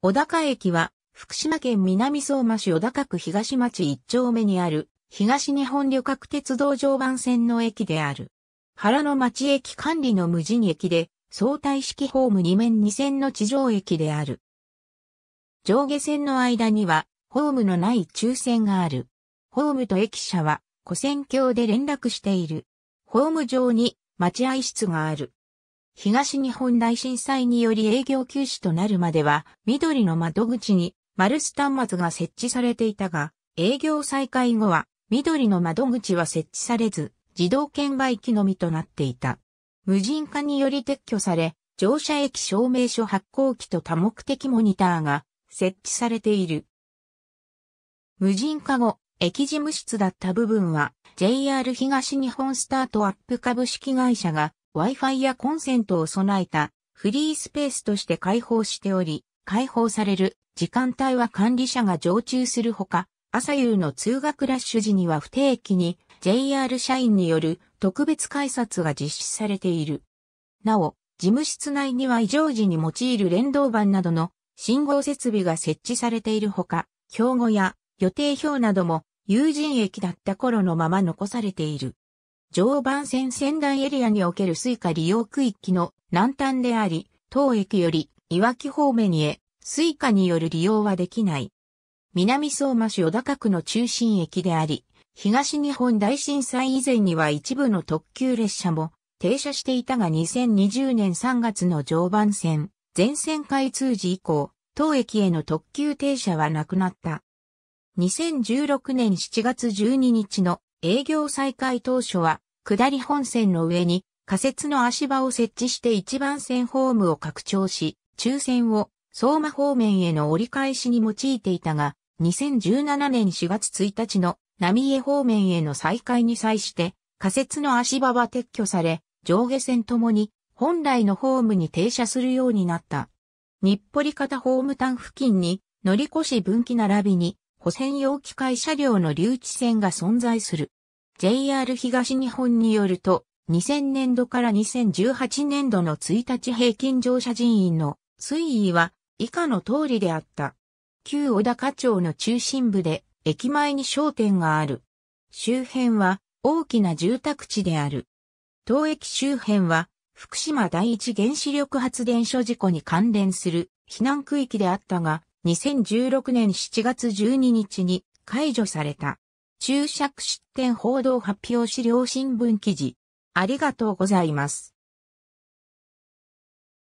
小高駅は、福島県南相馬市小高区東町一丁目にある、東日本旅客鉄道常磐線の駅である。原の町駅管理の無人駅で、相対式ホーム2面2線の地上駅である。上下線の間には、ホームのない中線がある。ホームと駅舎は、古線橋で連絡している。ホーム上に待合室がある。東日本大震災により営業休止となるまでは、緑の窓口にスタス端末が設置されていたが、営業再開後は、緑の窓口は設置されず、自動券売機のみとなっていた。無人化により撤去され、乗車駅証明書発行機と多目的モニターが設置されている。無人化後、駅事務室だった部分は JR 東日本スタートアップ株式会社が Wi-Fi やコンセントを備えたフリースペースとして開放しており、開放される時間帯は管理者が常駐するほか、朝夕の通学ラッシュ時には不定期に JR 社員による特別改札が実施されている。なお、事務室内には異常時に用いる連動板などの信号設備が設置されているほか、標語や予定表なども友人駅だった頃のまま残されている。常磐線仙台エリアにおけるスイカ利用区域の南端であり、当駅よりいわき方面へスイカによる利用はできない。南相馬市小高区の中心駅であり、東日本大震災以前には一部の特急列車も停車していたが2020年3月の常磐線、全線開通時以降、当駅への特急停車はなくなった。2016年7月12日の営業再開当初は、下り本線の上に仮設の足場を設置して一番線ホームを拡張し、中線を相馬方面への折り返しに用いていたが、2017年4月1日の浪江方面への再開に際して、仮設の足場は撤去され、上下線ともに本来のホームに停車するようになった。日暮里方ホーム端付近に乗り越し分岐並びに保線用機械車両の留置線が存在する。JR 東日本によると、2000年度から2018年度の1日平均乗車人員の推移は以下の通りであった。旧小高町の中心部で駅前に商店がある。周辺は大きな住宅地である。当駅周辺は福島第一原子力発電所事故に関連する避難区域であったが、2016年7月12日に解除された。注釈出典報道発表資料新聞記事。ありがとうございます。